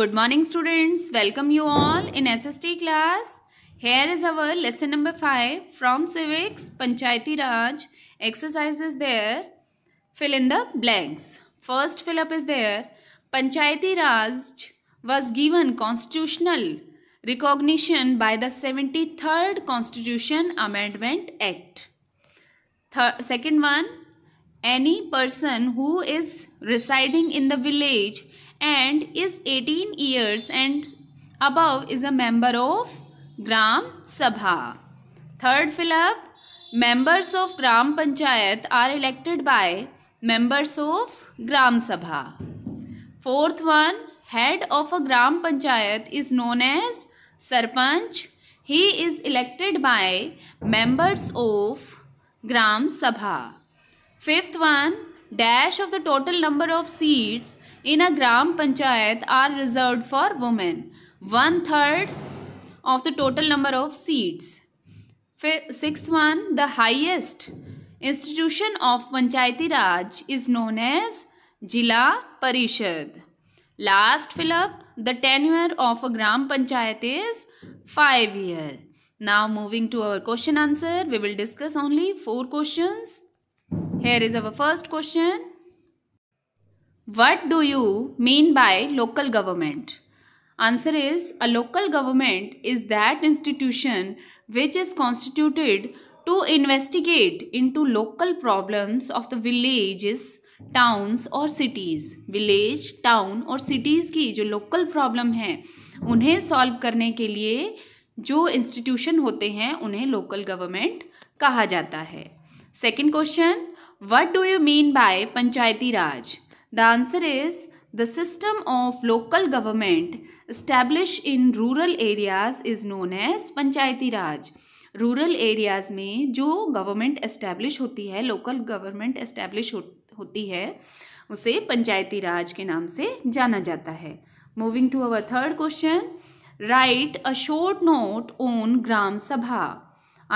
Good morning students. Welcome you all in SST class. Here is our lesson number 5 from Civics Panchayati Raj. Exercises there. Fill in the blanks. First fill up is there. Panchayati Raj was given constitutional recognition by the 73rd Constitution Amendment Act. Thir second one. Any person who is residing in the village and is 18 years and above is a member of Gram Sabha. Third fill up, members of Gram Panchayat are elected by members of Gram Sabha. Fourth one, head of a Gram Panchayat is known as Sarpanch. He is elected by members of Gram Sabha. Fifth one, dash of the total number of seats in a gram panchayat are reserved for women. One third of the total number of seats. Sixth one, the highest institution of Panchayati Raj is known as Jila Parishad. Last fill up, the tenure of a Gram Panchayat is 5 year. Now moving to our question answer, we will discuss only 4 questions. Here is our first question. What do you mean by local government? Answer is a local government is that institution which is constituted to investigate into local problems of the villages towns और cities village town और cities की जो local problem है उन्हें solve करने के लिए जो इंस्टीट्यूशन होते हैं उन्हें लोकल गवर्नमेंट कहा जाता है second question What do you mean by Panchayati Raj? The answer is the system of local government established in rural areas is known as Panchayati Raj. Rural areas में जो government establish होती है local government establish हो, होती है उसे पंचायती राज के नाम से जाना जाता है moving to our third question write a short note on Gram Sabha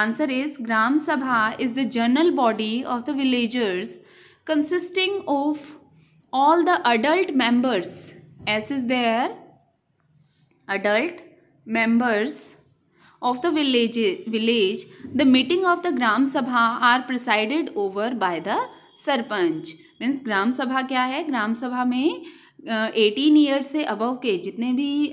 answer is Gram Sabha is the general body of the villagers consisting of all the adult members as is their adult members of the village village the meeting of the Gram Sabha are presided over by the sarpanch means Gram Sabha क्या है ग्राम सभा में eighteen uh, year से above के जितने भी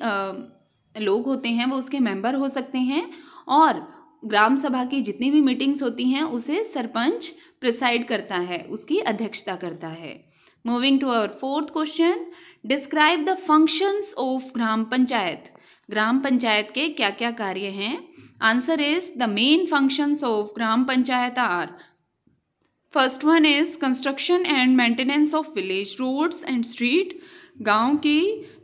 लोग होते हैं वो उसके मेंबर हो सकते हैं और ग्राम सभा की जितनी भी मीटिंग्स होती हैं उसे सरपंच प्रिसाइड करता है उसकी अध्यक्षता करता है moving to our fourth question describe the functions of Gram Panchayat Gram Panchayat के क्या क्या कार्य हैं answer is the main functions of Gram Panchayat are first one is construction and maintenance of village roads and street गांव की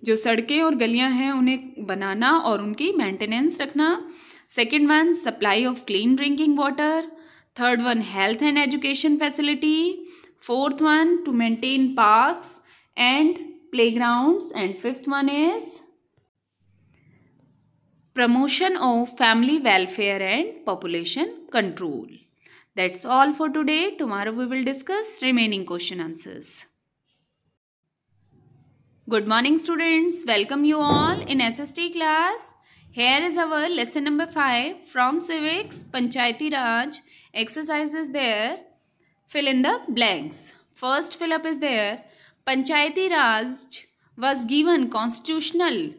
जो सड़कें और गलियां हैं उन्हें बनाना और उनकी मेंटेनेंस रखना Second one, supply of clean drinking water. Third one, health and education facility. Fourth one, to maintain parks and playgrounds. And fifth one is promotion of family welfare and population control. That's all for today. Tomorrow we will discuss remaining question answers. Good morning students. Welcome you all in SST class here is our lesson number 5 from civics, Panchayati Raj. exercises. there. Fill in the blanks. First fill up is there. Panchayati Raj was given constitutional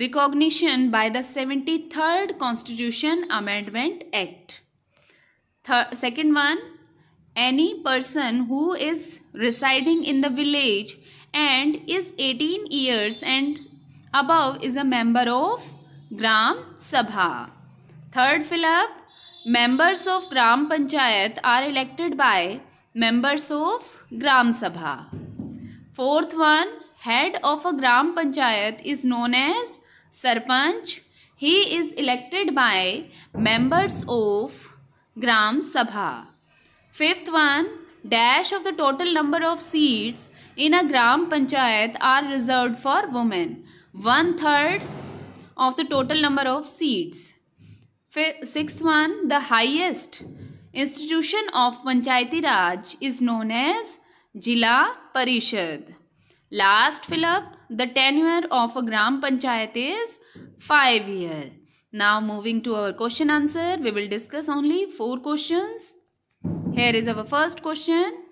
recognition by the 73rd Constitution Amendment Act. second one, any person who is residing in the village and is 18 years and above is a member of Gram Sabha third fill up members of Gram Panchayat are elected by members of Gram Sabha fourth one head of a Gram Panchayat is known as sarpanch he is elected by members of Gram Sabha fifth one dash of the total number of seats in a Gram Panchayat are reserve for women one third of the total number of seats. Sixth one, the highest institution of Panchayati Raj is known as Jila Parishad. Last fill up, the tenure of a Gram Panchayat is 5 year. Now moving to our question answer, we will discuss only 4 questions. Here is our first question.